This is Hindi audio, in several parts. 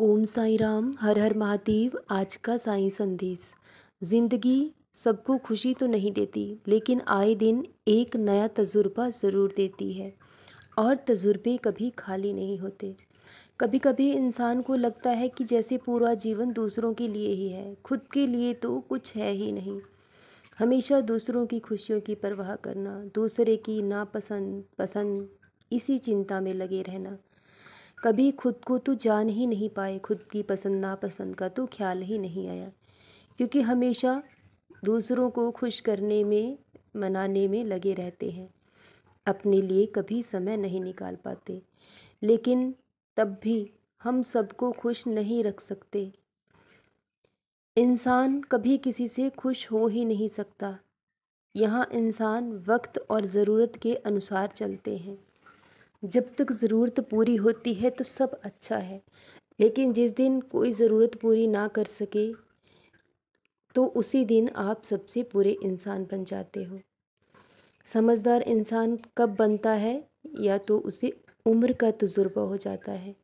ओम साई राम हर हर महादेव आज का साई संदेश जिंदगी सबको खुशी तो नहीं देती लेकिन आए दिन एक नया तजुर्बा ज़रूर देती है और तजुर्बे कभी खाली नहीं होते कभी कभी इंसान को लगता है कि जैसे पूरा जीवन दूसरों के लिए ही है खुद के लिए तो कुछ है ही नहीं हमेशा दूसरों की खुशियों की परवाह करना दूसरे की नापसंद पसंद इसी चिंता में लगे रहना कभी खुद को तो जान ही नहीं पाए खुद की पसंद नापसंद का तो ख्याल ही नहीं आया क्योंकि हमेशा दूसरों को खुश करने में मनाने में लगे रहते हैं अपने लिए कभी समय नहीं निकाल पाते लेकिन तब भी हम सबको खुश नहीं रख सकते इंसान कभी किसी से खुश हो ही नहीं सकता यहाँ इंसान वक्त और ज़रूरत के अनुसार चलते हैं जब तक ज़रूरत पूरी होती है तो सब अच्छा है लेकिन जिस दिन कोई ज़रूरत पूरी ना कर सके तो उसी दिन आप सबसे पूरे इंसान बन जाते हो समझदार इंसान कब बनता है या तो उसे उम्र का तजुर्बा हो जाता है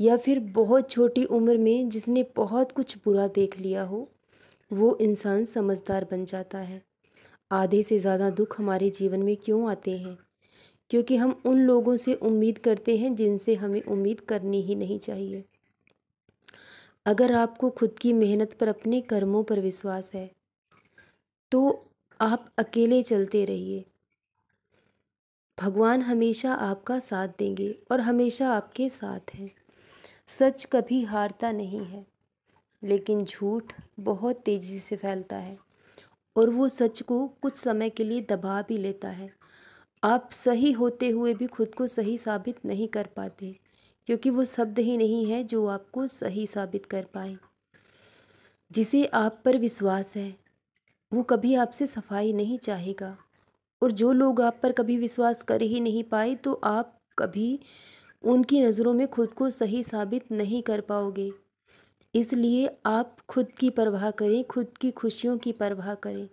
या फिर बहुत छोटी उम्र में जिसने बहुत कुछ बुरा देख लिया हो वो इंसान समझदार बन जाता है आधे से ज़्यादा दुख हमारे जीवन में क्यों आते हैं क्योंकि हम उन लोगों से उम्मीद करते हैं जिनसे हमें उम्मीद करनी ही नहीं चाहिए अगर आपको खुद की मेहनत पर अपने कर्मों पर विश्वास है तो आप अकेले चलते रहिए भगवान हमेशा आपका साथ देंगे और हमेशा आपके साथ हैं सच कभी हारता नहीं है लेकिन झूठ बहुत तेज़ी से फैलता है और वो सच को कुछ समय के लिए दबा भी लेता है आप सही होते हुए भी खुद को सही साबित नहीं कर पाते क्योंकि वो शब्द ही नहीं है जो आपको सही साबित कर पाए जिसे आप पर विश्वास है वो कभी आपसे सफाई नहीं चाहेगा और जो लोग आप पर कभी विश्वास कर ही नहीं पाए तो आप कभी उनकी नज़रों में खुद को सही साबित नहीं कर पाओगे इसलिए आप खुद की परवाह करें खुद की खुशियों की परवाह करें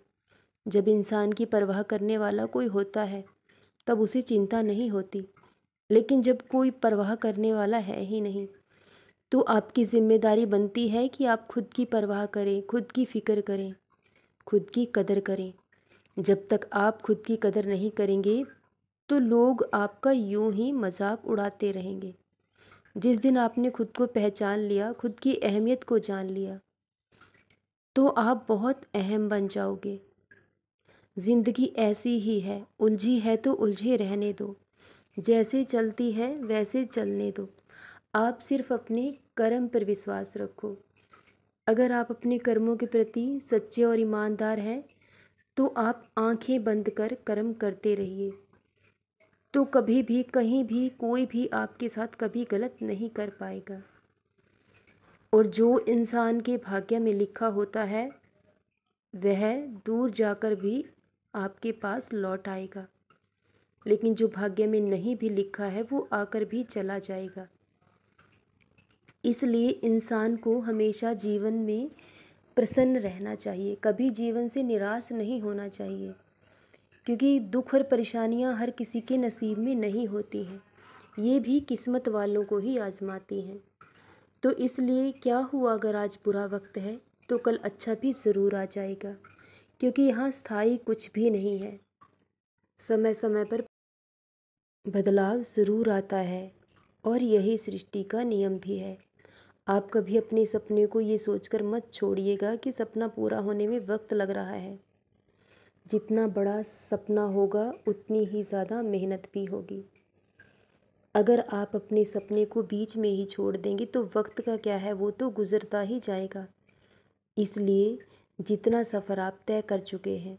जब इंसान की परवाह करने वाला कोई होता है तब उसे चिंता नहीं होती लेकिन जब कोई परवाह करने वाला है ही नहीं तो आपकी ज़िम्मेदारी बनती है कि आप खुद की परवाह करें खुद की फ़िक्र करें खुद की कदर करें जब तक आप खुद की कदर नहीं करेंगे तो लोग आपका यूं ही मजाक उड़ाते रहेंगे जिस दिन आपने खुद को पहचान लिया खुद की अहमियत को जान लिया तो आप बहुत अहम बन जाओगे ज़िंदगी ऐसी ही है उलझी है तो उलझे रहने दो जैसे चलती है वैसे चलने दो आप सिर्फ अपने कर्म पर विश्वास रखो अगर आप अपने कर्मों के प्रति सच्चे और ईमानदार हैं तो आप आंखें बंद कर कर्म करते रहिए तो कभी भी कहीं भी कोई भी आपके साथ कभी गलत नहीं कर पाएगा और जो इंसान के भाग्य में लिखा होता है वह दूर जाकर भी आपके पास लौट आएगा लेकिन जो भाग्य में नहीं भी लिखा है वो आकर भी चला जाएगा इसलिए इंसान को हमेशा जीवन में प्रसन्न रहना चाहिए कभी जीवन से निराश नहीं होना चाहिए क्योंकि दुख और परेशानियां हर किसी के नसीब में नहीं होती हैं ये भी किस्मत वालों को ही आजमाती हैं तो इसलिए क्या हुआ अगर आज बुरा वक्त है तो कल अच्छा भी ज़रूर आ जाएगा क्योंकि यहाँ स्थायी कुछ भी नहीं है समय समय पर बदलाव ज़रूर आता है और यही सृष्टि का नियम भी है आप कभी अपने सपने को ये सोचकर मत छोड़िएगा कि सपना पूरा होने में वक्त लग रहा है जितना बड़ा सपना होगा उतनी ही ज़्यादा मेहनत भी होगी अगर आप अपने सपने को बीच में ही छोड़ देंगे तो वक्त का क्या है वो तो गुज़रता ही जाएगा इसलिए जितना सफ़र आप तय कर चुके हैं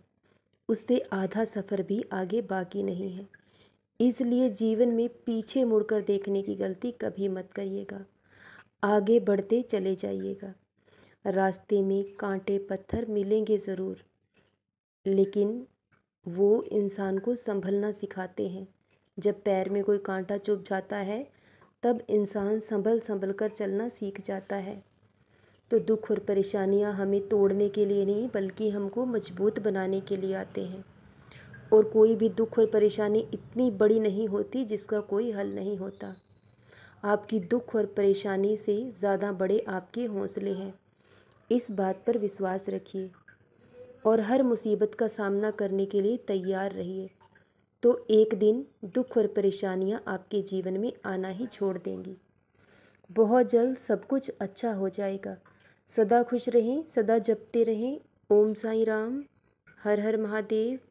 उससे आधा सफ़र भी आगे बाकी नहीं है इसलिए जीवन में पीछे मुड़कर देखने की गलती कभी मत करिएगा आगे बढ़ते चले जाइएगा रास्ते में कांटे पत्थर मिलेंगे ज़रूर लेकिन वो इंसान को संभलना सिखाते हैं जब पैर में कोई कांटा चुभ जाता है तब इंसान संभल संभल कर चलना सीख जाता है तो दुख और परेशानियाँ हमें तोड़ने के लिए नहीं बल्कि हमको मजबूत बनाने के लिए आते हैं और कोई भी दुख और परेशानी इतनी बड़ी नहीं होती जिसका कोई हल नहीं होता आपकी दुख और परेशानी से ज़्यादा बड़े आपके हौसले हैं इस बात पर विश्वास रखिए और हर मुसीबत का सामना करने के लिए तैयार रहिए तो एक दिन दुख और परेशानियाँ आपके जीवन में आना ही छोड़ देंगी बहुत जल्द सब कुछ अच्छा हो जाएगा सदा खुश रहें सदा जपते रहें ओम साई राम हर हर महादेव